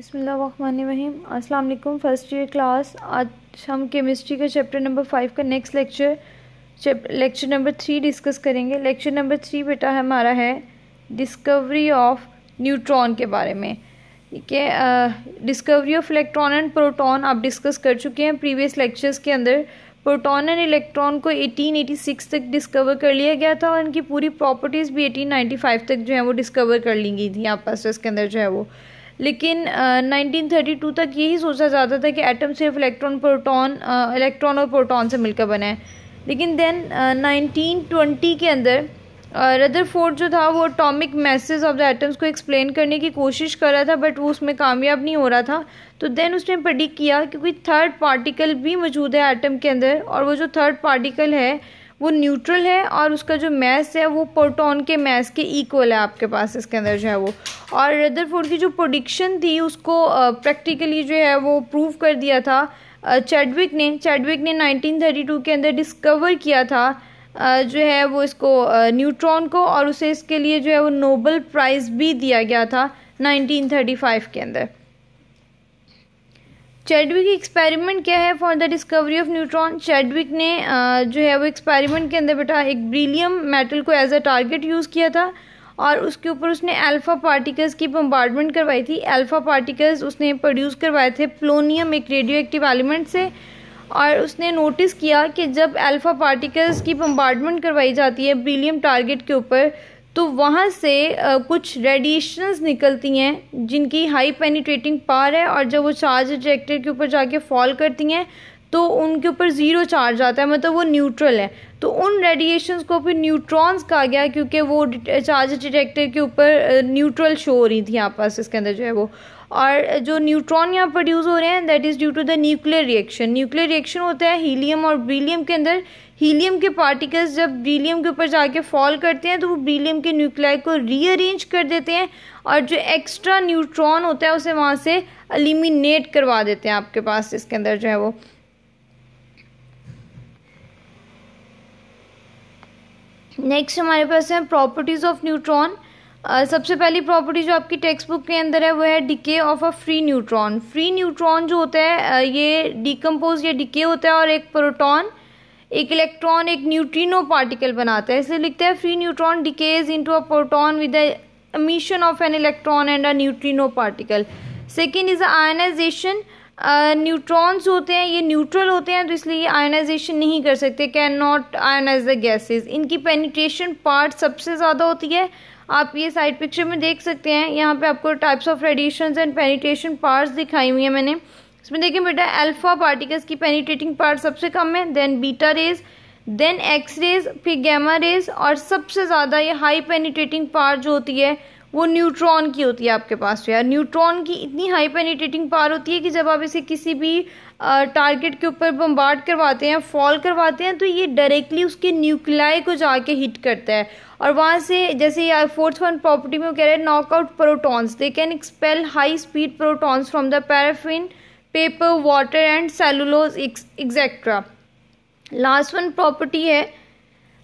बसमीम अस्सलाम first year class आज हम केमिस्ट्री का चैप्टर नंबर फाइव का next lecture lecture number three discuss करेंगे लेक्चर नंबर थ्री बेटा हमारा है डिस्कवरी ऑफ न्यूट्रॉन के बारे में ठीक है discovery of electron and proton आप डिस्कस कर चुके हैं प्रीवियस लेक्चर्स के अंदर प्रोटॉन एंड इलेक्ट्रॉन को 1886 तक डिस्कवर कर लिया गया था और इनकी पूरी प्रॉपर्टीज़ भी 1895 तक जो है वो डिस्कवर कर ली गई थी आप पास के अंदर जो है वो लेकिन uh, 1932 तक यही सोचा जाता था कि एटम सिर्फ इलेक्ट्रॉन प्रोटॉन इलेक्ट्रॉन और प्रोटॉन से मिलकर बना है लेकिन देन नाइनटीन ट्वेंटी के अंदर रदर uh, जो था वो atomic message of the atoms को एक्सप्लेन करने की कोशिश कर रहा था बट वो उसमें कामयाब नहीं हो रहा था तो देन उसने प्रडिक किया कि कोई थर्ड पार्टिकल भी मौजूद है एटम के अंदर और वो जो थर्ड पार्टिकल है वो न्यूट्रल है और उसका जो मैस है वो प्रोटॉन के मैस के इक्वल है आपके पास इसके अंदर जो है वो और रदरफोर्ड की जो प्रोडिक्शन थी उसको प्रैक्टिकली जो है वो प्रूव कर दिया था चैडविक ने चैडविक ने 1932 के अंदर डिस्कवर किया था जो है वो इसको न्यूट्रॉन को और उसे इसके लिए जो है वो नोबल प्राइज़ भी दिया गया था नाइनटीन के अंदर चैडविक एक्सपेरिमेंट क्या है for the discovery of neutron Chadwick ने जो है वो एक्सपेरिमेंट के अंदर बैठा एक ब्रिलियम मेटल को एज अ टारगेट यूज़ किया था और उसके ऊपर उसने अल्फ़ा पार्टिकल्स की बम्बार्डमेंट करवाई थी अल्फ़ा पार्टिकल्स उसने प्रोड्यूस करवाए थे प्लोनियम एक रेडियो एक्टिव एलिमेंट से और उसने नोटिस किया कि जब अल्फ़ा पार्टिकल्स की बम्बार्डमेंट करवाई जाती है ब्रिलियम टारगेट के ऊपर तो वहाँ से कुछ रेडिएशंस निकलती हैं जिनकी हाई पेनिट्रेटिंग पावर है और जब वो चार्ज इजेक्टर के ऊपर जाके फॉल करती हैं तो उनके ऊपर ज़ीरो चार्ज आता है मतलब वो न्यूट्रल है तो उन रेडिएशंस को फिर न्यूट्रॉन्स कहा गया क्योंकि वो चार्ज डिटेक्टर के ऊपर न्यूट्रल शो हो रही थी आपस इसके अंदर जो है वो और जो न्यूट्रॉन यहाँ प्रोड्यूस हो रहे हैं that is due to the nuclear reaction nuclear reaction होता है हीलियम और ब्रीलियम के अंदर हीलियम के पार्टिकल्स जब ब्रीलियम के ऊपर जाके फॉल करते हैं तो वो ब्रीलियम के न्यूक्लियाई को रीअरेंज कर देते हैं और जो एक्स्ट्रा न्यूट्रॉन होता है उसे वहाँ से एलिमिनेट करवा देते हैं आपके पास इसके अंदर जो है वो नेक्स्ट हमारे पास है प्रॉपर्टीज़ ऑफ न्यूट्रॉन सबसे पहली प्रॉपर्टी जो आपकी टेक्स्ट बुक के अंदर है वो है decay of a free neutron free neutron जो होता है ये डिकम्पोज या डिके होता है और एक प्रोटॉन एक इलेक्ट्रॉन एक न्यूट्रिनो पार्टिकल बनाता है इसे लिखते हैं free neutron decays into a proton with the of an electron and a neutrino particle second is a ionisation neutrons होते हैं ये न्यूट्रल होते हैं तो इसलिए ये आयोनाइजेशन नहीं कर सकते can not ionise the gases इनकी पेनिट्रेशन पार्ट सबसे ज़्यादा होती है आप ये साइड पिक्चर में देख सकते हैं यहाँ पे आपको types of radiation and penetration parts दिखाई हुई है मैंने इसमें देखिए बेटा अल्फा पार्टिकल्स की पेनिट्रेटिंग पार्ट सबसे कम है then beta rays then X rays फिर गैमा रेज और सबसे ज़्यादा ये हाई पेनिट्रेटिंग पार्ट जो होती है वो न्यूट्रॉन की होती है आपके पास तो यार न्यूट्रॉन की इतनी हाई पेनिटेटिंग पावर होती है कि जब आप इसे किसी भी टारगेट के ऊपर बम्बार्ड करवाते हैं फॉल करवाते हैं तो ये डायरेक्टली उसके न्यूक्लाई को जाके हिट करता है और वहाँ से जैसे यार फोर्थ वन प्रॉपर्टी में कह रहे हैं knockout protons they can expel high speed protons from the paraffin paper water and cellulose etcetera last one property है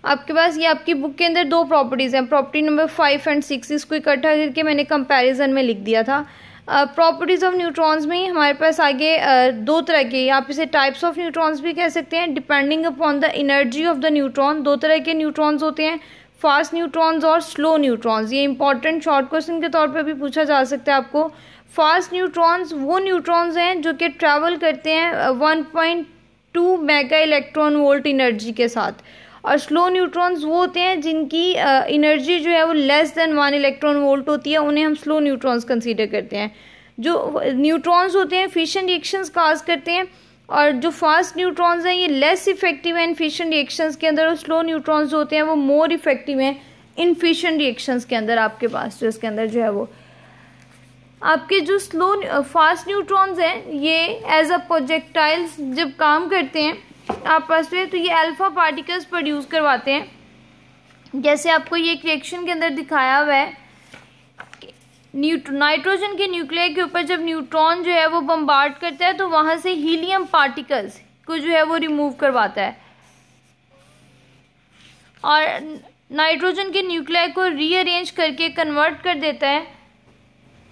आपके पास ये आपकी बुक के अंदर दो प्रॉपर्टीज़ हैं property number five and six इसको इकट्ठा करके मैंने कंपैरिजन में लिख दिया था प्रॉपर्टीज़ ऑफ न्यूट्रॉन्स में ही हमारे पास आगे uh, दो तरह के आप इसे टाइप्स ऑफ न्यूट्रॉन्स भी कह सकते हैं depending upon the energy of the neutron दो तरह के न्यूट्रॉन्स होते हैं फास्ट न्यूट्रॉन्स और स्लो न्यूट्रॉन्स ये इंपॉर्टेंट शॉर्ट क्वेश्चन के तौर पर भी पूछा जा सकता है आपको फास्ट न्यूट्रॉन्स वो न्यूट्रॉन्स हैं जो कि ट्रैवल करते हैं one point two mega electron volt energy के साथ और स्लो न्यूट्रॉन्स वो होते हैं जिनकी एनर्जी जो है वो less than one electron volt होती है उन्हें हम स्लो न्यूट्रॉन्स कंसीडर करते हैं जो न्यूट्रॉन्स होते हैं फिशन रिएक्शंस काज करते हैं और जो फास्ट न्यूट्रॉन्स हैं ये लेस इफेक्टिव हैं फिशन रिएक्शंस के अंदर और स्लो न्यूट्रॉन्स होते हैं वो मोर इफेक्टिव हैं इन फिशन रिएक्शंस के अंदर आपके पास जो इसके अंदर जो है वो आपके जो स्लो फास्ट न्यूट्रॉन्स हैं ये एज अ प्रोजेक्टाइल्स जब काम करते हैं आपस में तो ये अल्फ़ा पार्टिकल्स प्रोड्यूस करवाते हैं जैसे आपको ये एक रिएक्शन के अंदर दिखाया हुआ है न्यूट्रो नाइट्रोजन के न्यूक्लियर के ऊपर जब न्यूट्रॉन जो है वो बम्बार्ड करता है तो वहाँ से हीलियम पार्टिकल्स को जो है वो रिमूव करवाता है और नाइट्रोजन के न्यूक्लियर को रीअरेंज करके कन्वर्ट कर देता है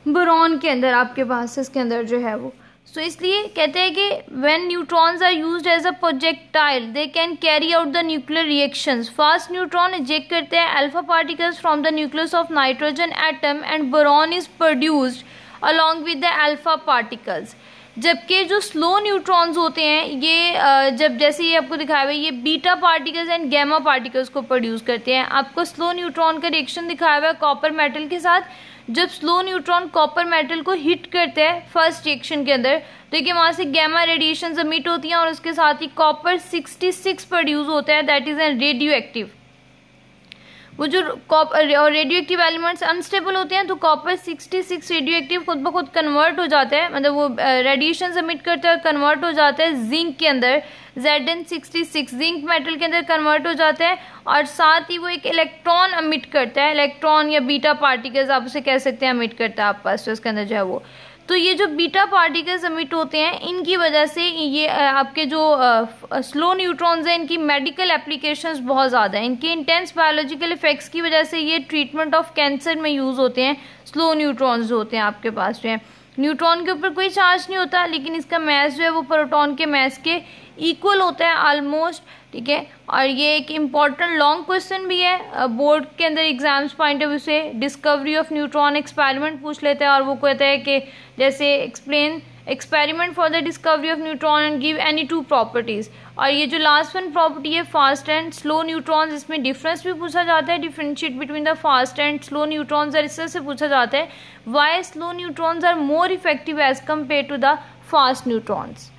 बोरॉन के अंदर आपके पास इसके अंदर जो है वो सो so, इसलिए कहते हैं कि when neutrons are used as a projectile they can carry out the nuclear reactions first neutron eject करते हैं alpha particles from the nucleus of nitrogen atom and boron is produced along with the alpha particles जबकि जो slow neutrons होते हैं ये जब जैसे ये आपको दिखाया हुआ है ये beta particles and gamma particles को प्रोड्यूस करते हैं आपको स्लो न्यूट्रॉन का रिएक्शन दिखाया हुआ है कॉपर मेटल के साथ जब स्लो न्यूट्रॉन कॉपर मेटल को हिट करते हैं फर्स्ट रिएक्शन के अंदर तो देखिए वहाँ से गैमा रेडिएशन जमीट होती हैं और उसके साथ ही कॉपर सिक्स प्रोड्यूस होता है that is an radioactive वो जो रेडियो एक्टिव एलिमेंट्स अनस्टेबल होते हैं तो copper sixty six radioactive खुद ब खुद कन्वर्ट हो जाता है मतलब वो रेडिएशन करते हैं और कन्वर्ट हो जाता है जिंक के अंदर Z N sixty six zinc metal के अंदर कन्वर्ट हो जाता है और साथ ही वो एक इलेक्ट्रॉन अमिट करता है इलेक्ट्रॉन या बीटा पार्टिकल्स आप उसे कह सकते हैं अमिट करता है पास तो उसके अंदर जो है वो तो ये जो बीटा पार्टिकल्स एमिट होते हैं इनकी वजह से ये आपके जो स्लो न्यूट्रॉन्स हैं इनकी मेडिकल एप्लीकेशंस बहुत ज़्यादा हैं इनके इंटेंस बायोलॉजिकल इफेक्ट्स की वजह से ये ट्रीटमेंट ऑफ कैंसर में यूज़ होते हैं स्लो न्यूट्रॉन्स होते हैं आपके पास जो है न्यूट्रॉन के ऊपर कोई चार्ज नहीं होता लेकिन इसका मैस जो है वो प्रोटॉन के मैस के इक्वल होता है ऑलमोस्ट ठीक है और ये एक इम्पॉर्टेंट लॉन्ग क्वेश्चन भी है बोर्ड के अंदर एग्जाम्स पॉइंट ऑफ व्यू से डिस्कवरी ऑफ न्यूट्रॉन एक्सपेरिमेंट पूछ लेते हैं और वो कहते हैं कि जैसे explain experiment for the discovery of neutron and give any two properties और ये जो लास्ट वन प्रॉपर्टी है फास्ट एंड स्लो न्यूट्रॉन्स इसमें डिफरेंस भी पूछा जाता है differentiate between the fast and slow neutrons और इस तरह से पूछा जाता है why slow neutrons are more effective as compare to the fast neutrons